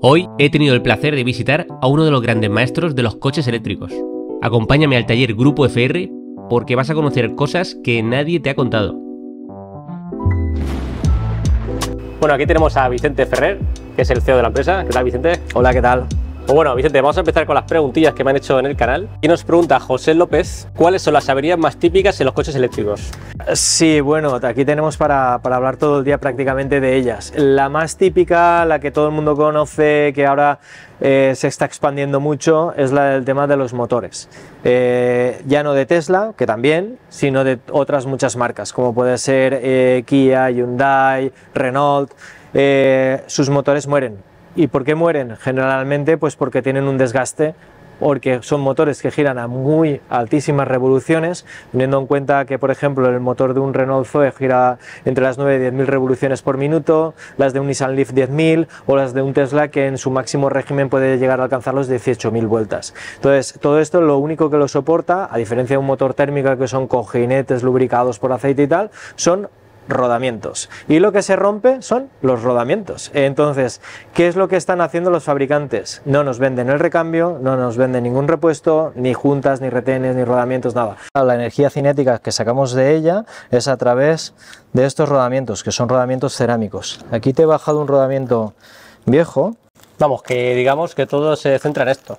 Hoy he tenido el placer de visitar a uno de los grandes maestros de los coches eléctricos. Acompáñame al taller Grupo FR porque vas a conocer cosas que nadie te ha contado. Bueno, aquí tenemos a Vicente Ferrer, que es el CEO de la empresa. ¿Qué tal, Vicente? Hola, ¿qué tal? Pues bueno, Vicente, vamos a empezar con las preguntillas que me han hecho en el canal. Y nos pregunta José López, ¿cuáles son las averías más típicas en los coches eléctricos? Sí, bueno, aquí tenemos para, hablar todo el día prácticamente de ellas. La más típica, la que todo el mundo conoce, que ahora eh, se está expandiendo mucho, es la del tema de los motores. Eh, ya no de Tesla, que también, sino de otras muchas marcas, como puede ser eh, Kia, Hyundai, Renault. sus motores mueren ¿Y por qué mueren? Generalmente pues porque tienen un desgaste porque son motores que giran a muy altísimas revoluciones, teniendo en cuenta que, por ejemplo, el motor de un Renault Zoe gira entre las 9 y mil revoluciones por minuto, las de un Nissan Leaf 10.000 o las de un Tesla que en su máximo régimen puede llegar a alcanzar los 18.000 vueltas. Entonces, todo esto lo único que lo soporta, a diferencia de un motor térmico que son cojinetes lubricados por aceite y tal, son rodamientos. Y lo que se rompe son los rodamientos. Entonces, ¿qué es lo que están haciendo los fabricantes? No nos venden el recambio, no nos venden ningún repuesto, ni juntas, ni retenes, ni rodamientos, nada. La energía cinética que sacamos de ella es a través de estos rodamientos, que son rodamientos cerámicos. Aquí te he bajado un rodamiento viejo. Vamos, que digamos que todo se centra en esto.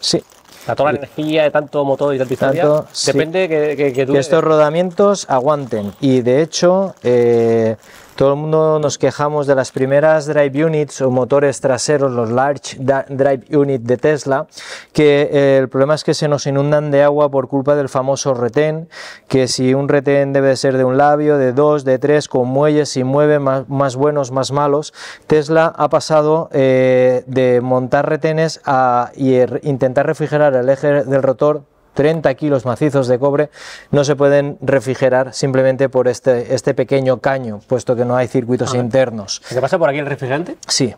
Sí, la toda la energía de tanto motor y tanta distancia. depende que, que, que, estos rodamientos aguanten. Y de hecho, eh, todo el mundo nos quejamos de las primeras drive units o motores traseros, los large drive units de Tesla, que eh, el problema es que se nos inundan de agua por culpa del famoso retén, que si un retén debe ser de un labio, de dos, de tres, con muelles, y mueve, más, buenos, más malos, Tesla ha pasado eh, de montar retenes a, er, intentar refrigerar el eje del rotor 30 kilos macizos de cobre no se pueden refrigerar simplemente por este, este pequeño caño, puesto que no hay circuitos ah. internos. ¿Se pasa por aquí el refrigerante? Sí.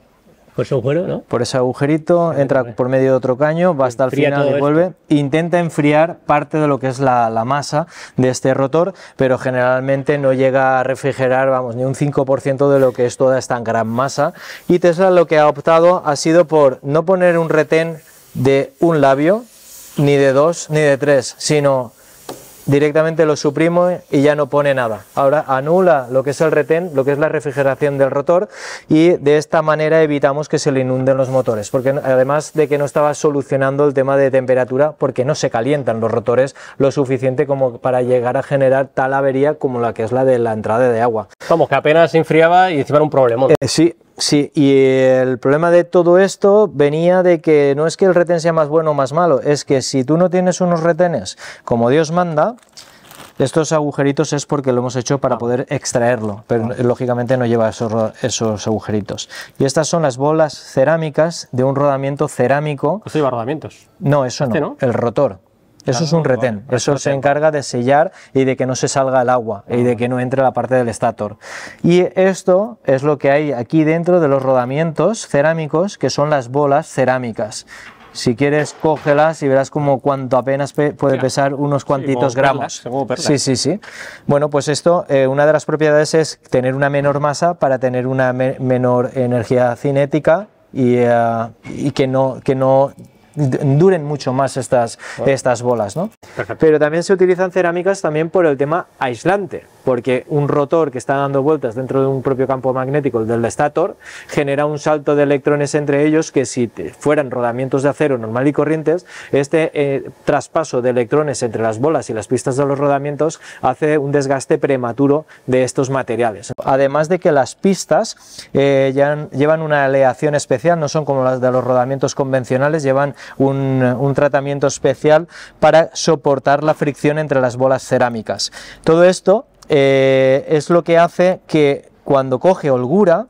Por ese agujero, ¿no? Por ese agujerito, entra por medio de otro caño, va hasta el final y vuelve. Intenta enfriar parte de lo que es la, la, masa de este rotor, pero generalmente no llega a refrigerar, vamos, ni un 5% de lo que es toda esta gran masa. Y Tesla lo que ha optado ha sido por no poner un retén de un labio, ni de dos ni de tres, sino directamente lo suprimo y ya no pone nada. Ahora anula lo que es el retén, lo que es la refrigeración del rotor y de esta manera evitamos que se le inunden los motores, porque además de que no estaba solucionando el tema de temperatura, porque no se calientan los rotores lo suficiente como para llegar a generar tal avería como la que es la de la entrada de agua. Vamos, que apenas se enfriaba y encima era un problema. Eh, sí, Sí, y el problema de todo esto venía de que no es que el retén sea más bueno o más malo, es que si tú no tienes unos retenes como Dios manda, estos agujeritos es porque lo hemos hecho para poder extraerlo, pero ah. lógicamente no lleva esos, esos agujeritos. Y estas son las bolas cerámicas de un rodamiento cerámico. ¿Esto lleva rodamientos? No, eso no, este el rotor. Eso es un retén. Eso se encarga de sellar y de que no se salga el agua y de ah. que no entre la parte del estator. Y esto es lo que hay aquí dentro de los rodamientos cerámicos, que son las bolas cerámicas. Si quieres, cógelas y verás como cuanto apenas puede pesar unos cuantitos gramos. Sí, sí, sí. Bueno, pues esto, eh, una de las propiedades es tener una menor masa para tener una menor energía cinética y, eh, y que no, que no duren mucho más estas, estas bolas, ¿no? Pero también se utilizan cerámicas también por el tema aislante porque un rotor que está dando vueltas dentro de un propio campo magnético, del estator, genera un salto de electrones entre ellos que si fueran rodamientos de acero normal y corrientes, este eh, traspaso de electrones entre las bolas y las pistas de los rodamientos hace un desgaste prematuro de estos materiales. Además de que las pistas eh, ya llevan una aleación especial, no son como las de los rodamientos convencionales, llevan un, un tratamiento especial para soportar la fricción entre las bolas cerámicas. Todo esto eh, es lo que hace que cuando coge holgura,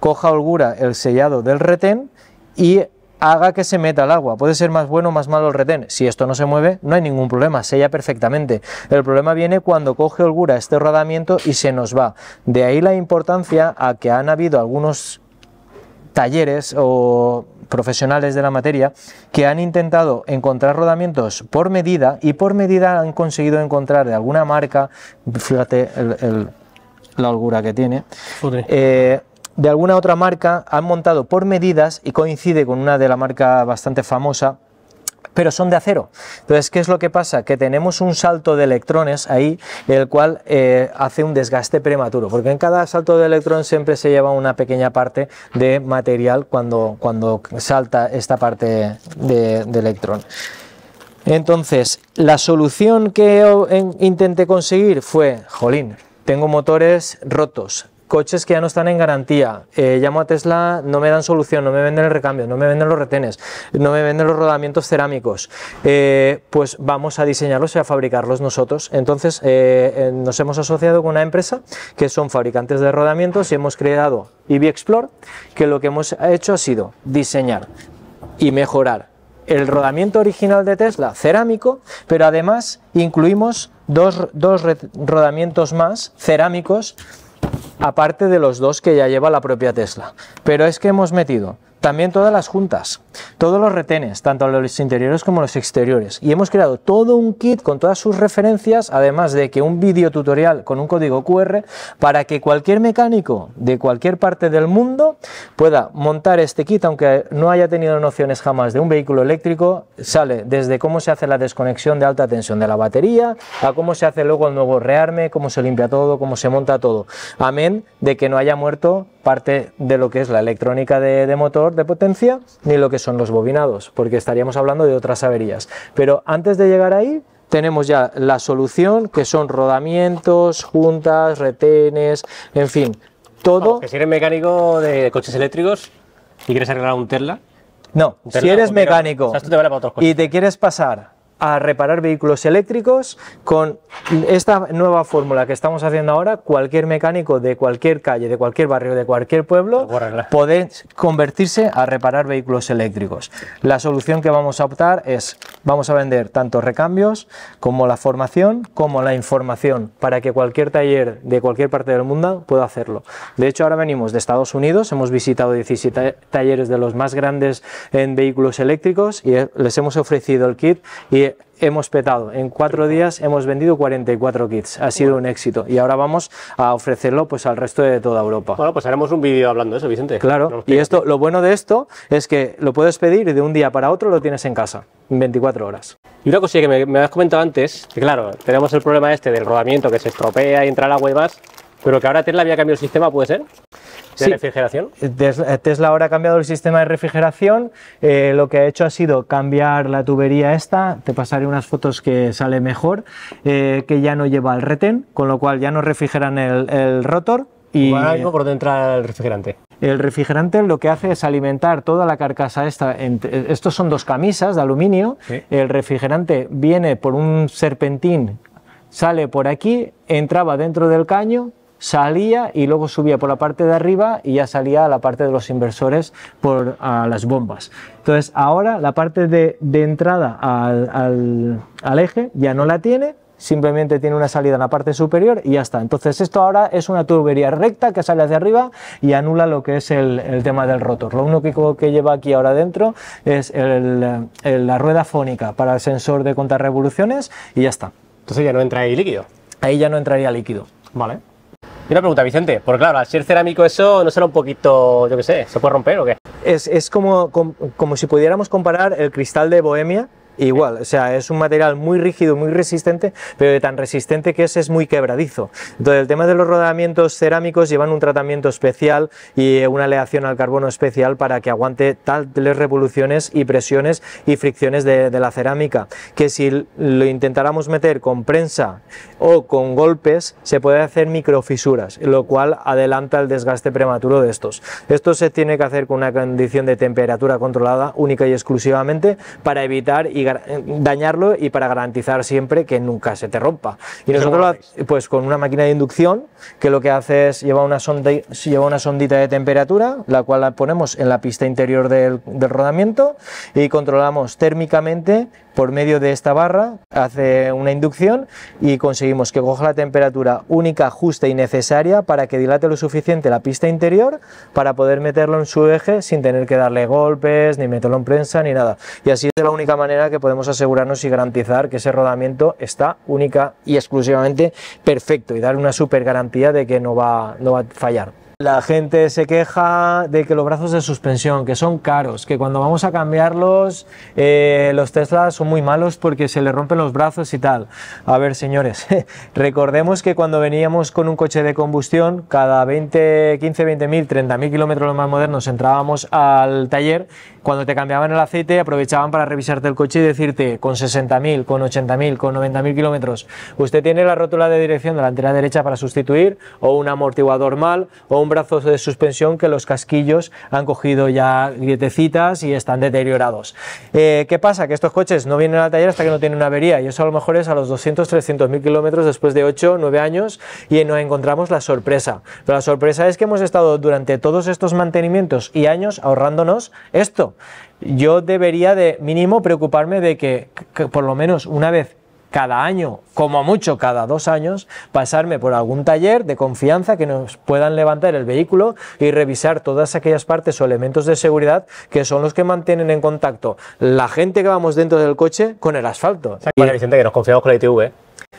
coja holgura el sellado del retén y haga que se meta el agua. Puede ser más bueno o más malo el retén. Si esto no se mueve, no hay ningún problema, sella perfectamente. El problema viene cuando coge holgura este rodamiento y se nos va. De ahí la importancia a que han habido algunos talleres o profesionales de la materia que han intentado encontrar rodamientos por medida y por medida han conseguido encontrar de alguna marca, fíjate la holgura que tiene, eh, de alguna otra marca han montado por medidas y coincide con una de la marca bastante famosa pero son de acero. Entonces, ¿qué es lo que pasa? Que tenemos un salto de electrones ahí, el cual eh, hace un desgaste prematuro, porque en cada salto de electrón siempre se lleva una pequeña parte de material cuando, cuando salta esta parte de, de electrón. Entonces, la solución que eh, intenté conseguir fue, jolín, tengo motores rotos, coches que ya no están en garantía, eh, llamo a Tesla, no me dan solución, no me venden el recambio, no me venden los retenes, no me venden los rodamientos cerámicos, eh, pues vamos a diseñarlos y a fabricarlos nosotros. Entonces eh, nos hemos asociado con una empresa que son fabricantes de rodamientos y hemos creado EV Explore, que lo que hemos hecho ha sido diseñar y mejorar el rodamiento original de Tesla cerámico, pero además incluimos dos rodamientos más cerámicos aparte de los dos que ya lleva la propia Tesla. Pero es que hemos metido también todas las juntas, todos los retenes, tanto los interiores como los exteriores. Y hemos creado todo un kit con todas sus referencias, además de que un vídeo tutorial con un código QR para que cualquier mecánico de cualquier parte del mundo pueda montar este kit, aunque no haya tenido nociones jamás de un vehículo eléctrico, sale desde cómo se hace la desconexión de alta tensión de la batería, a cómo se hace luego el nuevo rearme, cómo se limpia todo, cómo se monta todo. Amén de que no haya muerto parte de lo que es la electrónica de, motor de potencia ni lo que son los bobinados, porque estaríamos hablando de otras averías. Pero antes de llegar ahí, tenemos ya la solución, que son rodamientos, juntas, retenes, en fin, todo... que si eres mecánico de coches eléctricos y quieres arreglar un Tesla... No, si eres mecánico y te quieres pasar a reparar vehículos eléctricos con esta nueva fórmula que estamos haciendo ahora, cualquier mecánico de cualquier calle, de cualquier barrio, de cualquier pueblo, puede convertirse a reparar vehículos eléctricos. La solución que vamos a optar es, vamos a vender tanto recambios como la formación, como la información, para que cualquier taller de cualquier parte del mundo pueda hacerlo. De hecho, ahora venimos de Estados Unidos, hemos visitado 17 talleres de los más grandes en vehículos eléctricos y eh, les hemos ofrecido el kit hemos petado. En cuatro días hemos vendido 44 kits. Ha sido un éxito. Y ahora vamos a ofrecerlo pues al resto de toda Europa. Bueno, pues haremos un vídeo hablando de eso, Vicente. Claro. Y esto, lo bueno de esto es que lo puedes pedir y de un día para otro lo tienes en casa, en 24 horas. Y una cosilla que me, has habías comentado antes, que claro, tenemos el problema este del rodamiento que se estropea y entra la agua pero que ahora Tesla había cambiado el sistema, ¿puede ser? ¿De refrigeración? Eh, eh, Tesla ahora ha cambiado el sistema de refrigeración. Eh, lo que ha hecho ha sido cambiar la tubería esta. Te pasaré unas fotos que sale mejor. que ya no lleva el retén, con lo cual ya no refrigeran el, rotor. Y ahora por dónde entra el refrigerante. El refrigerante lo que hace es alimentar toda la carcasa esta. Estos son dos camisas de aluminio. El refrigerante viene por un serpentín, sale por aquí, entraba dentro del caño, salía y luego subía por la parte de arriba y ya salía a la parte de los inversores por las bombas. Entonces ahora la parte de, entrada al, eje ya no la tiene, simplemente tiene una salida en la parte superior y ya está. Entonces esto ahora es una tubería recta que sale hacia arriba y anula lo que es el, tema del rotor. Lo único que, lleva aquí ahora dentro es la rueda fónica para el sensor de contrarrevoluciones y ya está. Entonces ya no entra ahí líquido. Ahí ya no entraría líquido. Vale. Y una pregunta, Vicente, porque claro, al ser cerámico eso no será un poquito, yo qué sé, ¿se puede romper o qué? Es, como, como si pudiéramos comparar el cristal de Bohemia Igual, o sea, es un material muy rígido, muy resistente, pero de tan resistente que es, es muy quebradizo. Entonces, el tema de los rodamientos cerámicos llevan un tratamiento especial y eh, una aleación al carbono especial para que aguante tales revoluciones y presiones y fricciones de, la cerámica, que si lo intentáramos meter con prensa o con golpes, se puede hacer microfisuras, lo cual adelanta el desgaste prematuro de estos. Esto se tiene que hacer con una condición de temperatura controlada única y exclusivamente para evitar y eh, dañarlo y para garantizar siempre que nunca se te rompa. Y nosotros, pues con una máquina de inducción, que lo que hace es lleva una, sonda, lleva una sondita de temperatura, la cual la ponemos en la pista interior del, del rodamiento y controlamos térmicamente por medio de esta barra, hace una inducción y conseguimos que coja la temperatura única, justa y necesaria para que dilate lo suficiente la pista interior para poder meterlo en su eje sin tener que darle golpes, ni meterlo en prensa, ni nada. Y así es la única manera que podemos asegurarnos y garantizar que ese rodamiento está única y exclusivamente perfecto y dar una super garantía de que no va, no va a fallar. La gente se queja de que los brazos de suspensión, que son caros, que cuando vamos a cambiarlos eh, los Tesla son muy malos porque se le rompen los brazos y tal. A ver, señores, recordemos que cuando veníamos con un coche de combustión, cada 20, 15, 20 mil, 30 mil kilómetros los más modernos entrábamos al taller cuando te cambiaban el aceite aprovechaban para revisarte el coche y decirte con 60.000, con 80.000, con 90.000 kilómetros, usted tiene la rótula de dirección delantera derecha para sustituir o un amortiguador mal o un brazo de suspensión que los casquillos han cogido ya grietecitas y están deteriorados. Eh, ¿Qué pasa? Que estos coches no vienen al taller hasta que no tienen una avería y eso a lo mejor es a los 200, 300.000 kilómetros después de 8, 9 años y nos encontramos la sorpresa. Pero la sorpresa es que hemos estado durante todos estos mantenimientos y años ahorrándonos esto. Yo debería de mínimo preocuparme de que, por lo menos una vez cada año, como mucho cada dos años, pasarme por algún taller de confianza que nos puedan levantar el vehículo y revisar todas aquellas partes o elementos de seguridad que son los que mantienen en contacto la gente que vamos dentro del coche con el asfalto. O Vicente, que nos confiamos con la ITV.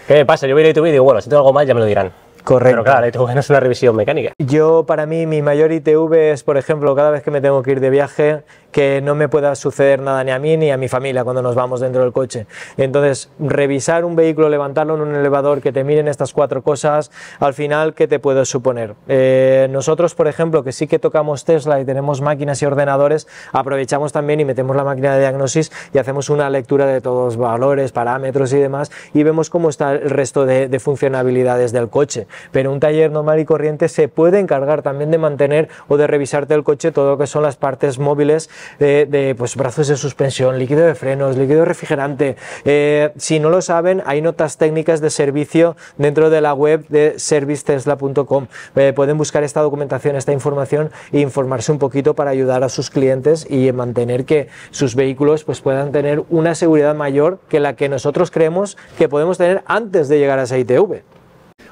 ¿Qué me pasa? Yo voy a la ITV y digo, bueno, si tengo algo mal ya me lo dirán. Correcto. Pero claro, la ITV no es una revisión mecánica. Yo, para mí, mi mayor ITV es, por ejemplo, cada vez que me tengo que ir de viaje que no me pueda suceder nada ni a mí ni a mi familia cuando nos vamos dentro del coche. Entonces, revisar un vehículo, levantarlo en un elevador, que te miren estas cuatro cosas, al final, ¿qué te puedo suponer? Eh, nosotros, por ejemplo, que sí que tocamos Tesla y tenemos máquinas y ordenadores, aprovechamos también y metemos la máquina de diagnosis y hacemos una lectura de todos los valores, parámetros y demás, y vemos cómo está el resto de, de funcionalidades del coche. Pero un taller normal y corriente se puede encargar también de mantener o de revisarte el coche todo lo que son las partes móviles de, pues, brazos de suspensión, líquido de frenos, líquido refrigerante. Eh, si no lo saben, hay notas técnicas de servicio dentro de la web de servicetesla.com. Eh, pueden buscar esta documentación, esta información e informarse un poquito para ayudar a sus clientes y mantener que sus vehículos pues, puedan tener una seguridad mayor que la que nosotros creemos que podemos tener antes de llegar a esa ITV.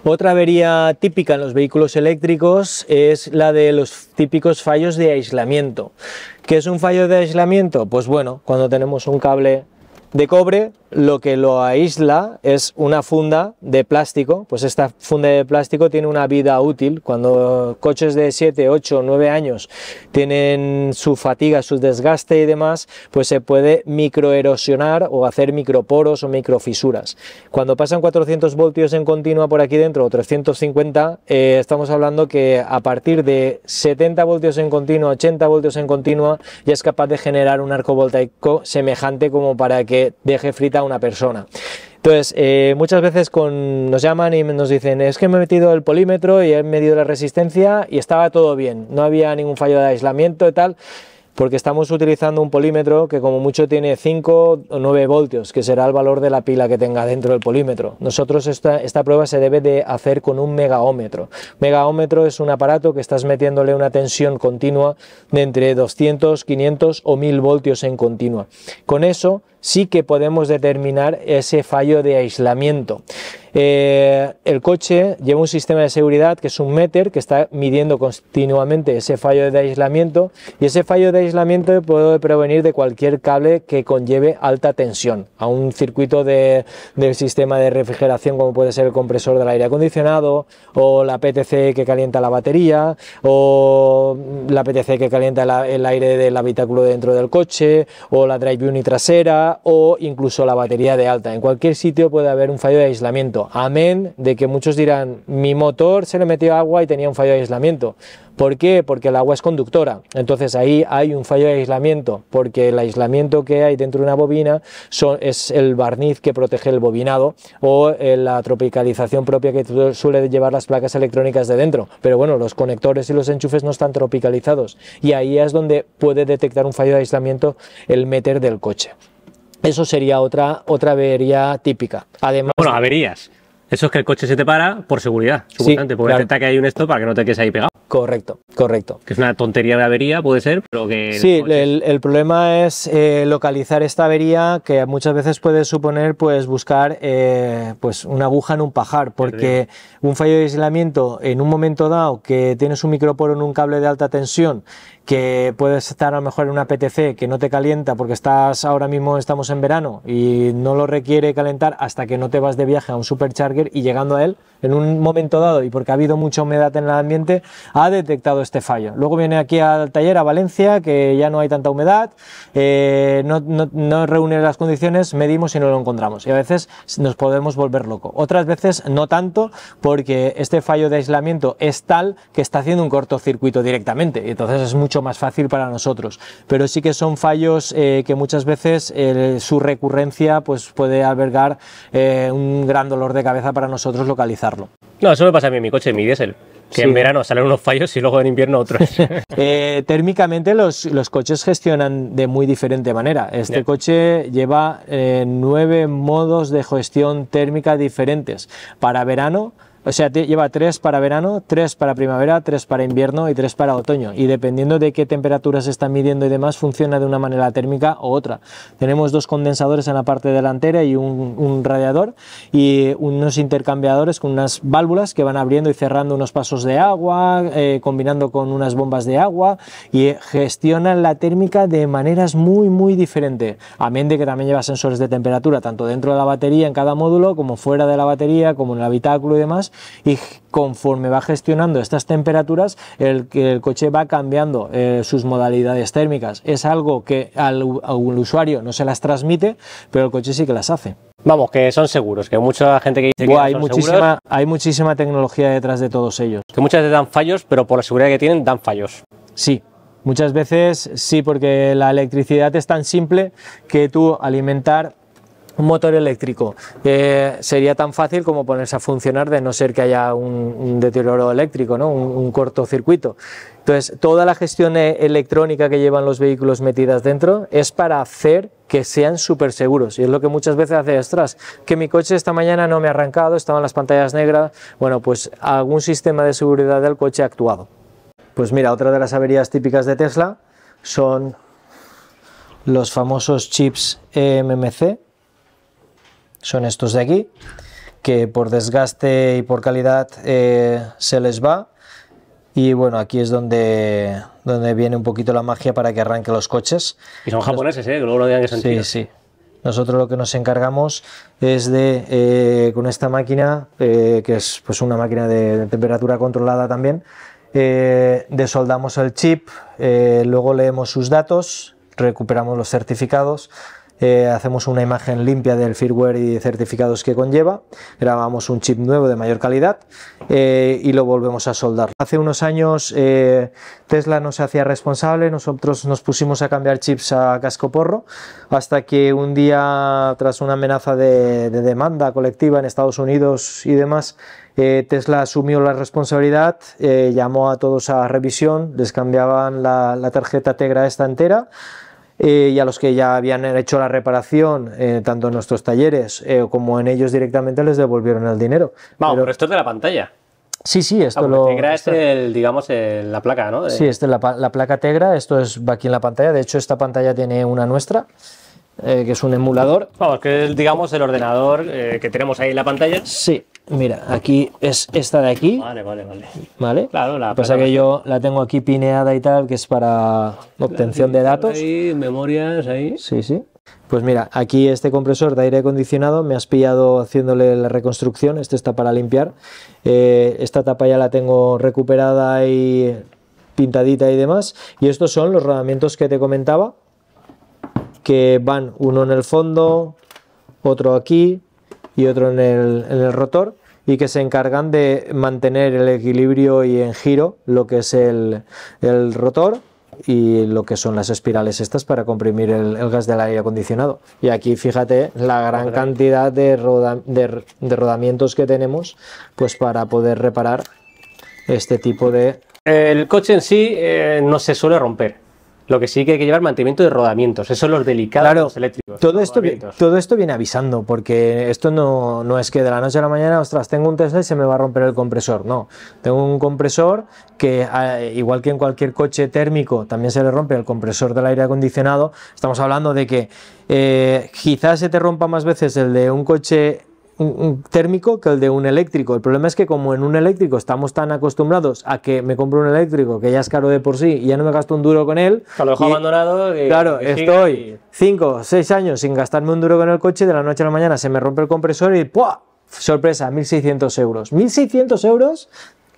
Otra avería típica en los vehículos eléctricos es la de los típicos fallos de aislamiento. ¿Qué es un fallo de aislamiento? Pues bueno, cuando tenemos un cable de cobre lo que lo aísla es una funda de plástico, pues esta funda de plástico tiene una vida útil, cuando coches de 7, 8, 9 años tienen su fatiga, su desgaste y demás, pues se puede microerosionar o hacer microporos o microfisuras. Cuando pasan 400 voltios en continua por aquí dentro o 350, eh, estamos hablando que a partir de 70 voltios en continua, 80 voltios en continua, ya es capaz de generar un arco voltaico semejante como para que deje frita una persona. Entonces, eh, muchas veces con, nos llaman y nos dicen, es que me he metido el polímetro y he medido la resistencia y estaba todo bien, no había ningún fallo de aislamiento y tal porque estamos utilizando un polímetro que como mucho tiene 5 o 9 voltios, que será el valor de la pila que tenga dentro del polímetro. Nosotros esta, prueba se debe de hacer con un megaómetro. Megaómetro es un aparato que estás metiéndole una tensión continua de entre 200, 500 o 1000 voltios en continua. Con eso sí que podemos determinar ese fallo de aislamiento. Eh, el coche lleva un sistema de seguridad que es un meter que está midiendo continuamente ese fallo de aislamiento y ese fallo de aislamiento puede provenir de cualquier cable que conlleve alta tensión a un circuito del sistema de refrigeración como puede ser el compresor del aire acondicionado o la PTC que calienta la batería o la PTC que calienta el aire del habitáculo dentro del coche o la drive unit trasera o incluso la batería de alta. En cualquier sitio puede haber un fallo de aislamiento. Amén de que muchos dirán, mi motor se le metió agua y tenía un fallo de aislamiento. ¿Por qué? Porque el agua es conductora. Entonces ahí hay un fallo de aislamiento, porque el aislamiento que hay dentro de una bobina es el barniz que protege el bobinado o eh, la tropicalización propia que suele llevar las placas electrónicas de dentro. Pero bueno, los conectores y los enchufes no están tropicalizados y ahí es donde puede detectar un fallo de aislamiento el meter del coche. Eso sería otra, otra avería típica. Además, bueno, averías. Eso es que el coche se te para por seguridad, supuestamente, sí, porque que hay un esto para que no te quedes ahí pegado. Correcto, correcto. Que es una tontería de avería, puede ser, Sí, el, problema es eh, localizar esta avería que muchas veces puede suponer pues buscar eh, pues una aguja en un pajar, porque un fallo de aislamiento en un momento dado que tienes un microporo en un cable de alta tensión que puedes estar a lo mejor en una PTC que no te calienta porque estás ahora mismo estamos en verano y no lo requiere calentar hasta que no te vas de viaje a un supercharger y llegando a él en un momento dado y porque ha habido mucha humedad en el ambiente, ha detectado este fallo. Luego viene aquí al taller a Valencia, que ya no hay tanta humedad, eh, no, reúne las condiciones, medimos y no lo encontramos. Y a veces nos podemos volver loco. Otras veces no tanto, porque este fallo de aislamiento es tal que está haciendo un cortocircuito directamente. entonces es mucho más fácil para nosotros. Pero sí que son fallos eh, que muchas veces eh, su recurrencia pues, puede albergar un gran dolor de cabeza para nosotros localizar. No, eso me pasa a mí en mi coche, mi diésel. Que en verano salen unos fallos y luego en invierno otros. Eh, térmicamente los, coches gestionan de muy diferente manera. Este coche lleva eh, nueve modos de gestión térmica diferentes. Para verano o sea, lleva tres para verano, tres para primavera, tres para invierno y tres para otoño. Y dependiendo de qué temperaturas se están midiendo y demás, funciona de una manera térmica u otra. Tenemos dos condensadores en la parte delantera y un, radiador y unos intercambiadores con unas válvulas que van abriendo y cerrando unos pasos de agua, eh, combinando con unas bombas de agua y eh, gestionan la térmica de maneras muy, muy diferentes. Amén de que también lleva sensores de temperatura, tanto dentro de la batería en cada módulo como fuera de la batería, como en el habitáculo y demás y conforme va gestionando estas temperaturas, el, el coche va cambiando eh, sus modalidades térmicas. Es algo que al, usuario no se las transmite, pero el coche sí que las hace. Vamos, que son seguros, que mucha gente que hay muchísima, Hay muchísima tecnología detrás de todos ellos. Que muchas veces dan fallos, pero por la seguridad que tienen, dan fallos. Sí, muchas veces sí, porque la electricidad es tan simple que tú alimentar un motor eléctrico eh, sería tan fácil como ponerse a funcionar de no ser que haya un, deterioro eléctrico, ¿no? un, cortocircuito. Entonces, toda la gestión e, electrónica que llevan los vehículos metidas dentro es para hacer que sean súper seguros. Y es lo que muchas veces hace atrás, que mi coche esta mañana no me ha arrancado, estaban las pantallas negras. Bueno, pues algún sistema de seguridad del coche ha actuado. Pues mira, otra de las averías típicas de Tesla son los famosos chips EMMC, son estos de aquí, que por desgaste y por calidad eh, se les va. Y bueno, aquí es donde, donde viene un poquito la magia para que arranque los coches. Y son japoneses, ¿eh? que luego lo digan que Sí, sí. Nosotros lo que nos encargamos es de, eh, con esta máquina, eh, que es pues una máquina de, temperatura controlada también, desoldamos el chip, luego leemos sus datos, recuperamos los certificados, eh, hacemos una imagen limpia del firmware y certificados que conlleva, grabamos un chip nuevo de mayor calidad eh, y lo volvemos a soldar. Hace unos años eh, Tesla no se hacía responsable, nosotros nos pusimos a cambiar chips a casco porro hasta que un día tras una amenaza de, demanda colectiva en Estados Unidos y demás, Tesla asumió la responsabilidad, llamó a todos a revisión, les cambiaban la, la tarjeta Tegra esta entera, eh, y a los que ya habían hecho la reparación, eh, tanto en nuestros talleres eh, como en ellos directamente, les devolvieron el dinero. Vamos, pero, esto es de la pantalla. Sí, sí, esto lo. Tegra es el, digamos, la placa, ¿no? Sí, es este, la, placa Tegra, esto es, va aquí en la pantalla. De hecho, esta pantalla tiene una nuestra, que es un emulador. Vamos, que es, digamos, el ordenador que tenemos ahí en la pantalla. Sí, Mira, aquí es esta de aquí. Vale, vale, vale. ¿Vale? Claro, la pasa que yo la tengo aquí pineada y tal, que es para obtención de datos. Ahí, memorias, ahí. Sí, sí. Pues mira, aquí este compresor de aire acondicionado me has pillado haciéndole la reconstrucción, este está para limpiar, eh, esta tapa ya la tengo recuperada y pintadita y demás, y estos son los rodamientos que te comentaba, que van uno en el fondo, otro aquí, y otro en el, el rotor y que se encargan de mantener el equilibrio y en giro lo que es el, rotor y lo que son las espirales estas para comprimir el, gas del aire acondicionado. Y aquí fíjate la gran cantidad de, de, rodamientos que tenemos pues para poder reparar este tipo de... El coche en sí eh, no se suele romper, lo que sí que hay que llevar mantenimiento de rodamientos, Eso son los delicados claro, eléctricos. Todo esto, todo esto viene avisando, porque esto no, es que de la noche a la mañana, ostras, tengo un Tesla y se me va a romper el compresor. No, tengo un compresor que, ah, igual que en cualquier coche térmico, también se le rompe el compresor del aire acondicionado. Estamos hablando de que eh, quizás se te rompa más veces el de un coche térmico que el de un eléctrico. El problema es que como en un eléctrico estamos tan acostumbrados a que me compro un eléctrico que ya es caro de por sí y ya no me gasto un duro con él. A lo mejor abandonado. claro, estoy 5 o 6 años sin gastarme un duro con el coche, de la noche a la mañana se me rompe el compresor y ¡pua! Sorpresa, 1.600 euros. 1.600 euros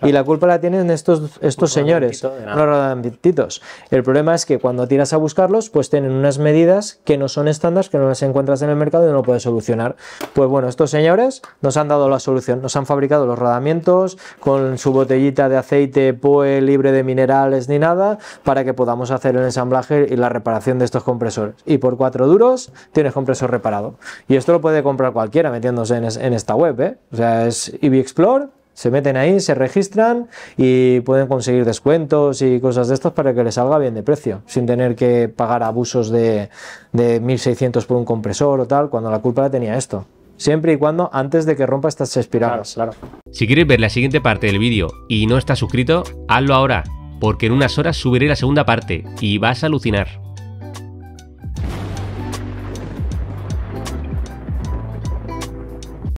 y la culpa la tienen estos, estos señores, los rodamientos. El problema es que cuando tiras a buscarlos, pues tienen unas medidas que no son estándares, que no las encuentras en el mercado y no puedes solucionar. Pues bueno, estos señores nos han dado la solución, nos han fabricado los rodamientos con su botellita de aceite POE libre de minerales ni nada, para que podamos hacer el ensamblaje y la reparación de estos compresores. Y por cuatro duros tienes compresor reparado. Y esto lo puede comprar cualquiera metiéndose en, esta web, ¿eh? O sea, es EV Explore se meten ahí, se registran y pueden conseguir descuentos y cosas de estas para que les salga bien de precio, sin tener que pagar abusos de, 1.600 por un compresor o tal, cuando la culpa la tenía esto. Siempre y cuando antes de que rompa estas espiradas. Si quieres ver la siguiente parte del vídeo y no estás suscrito, hazlo ahora, porque en unas horas subiré la segunda parte y vas a alucinar.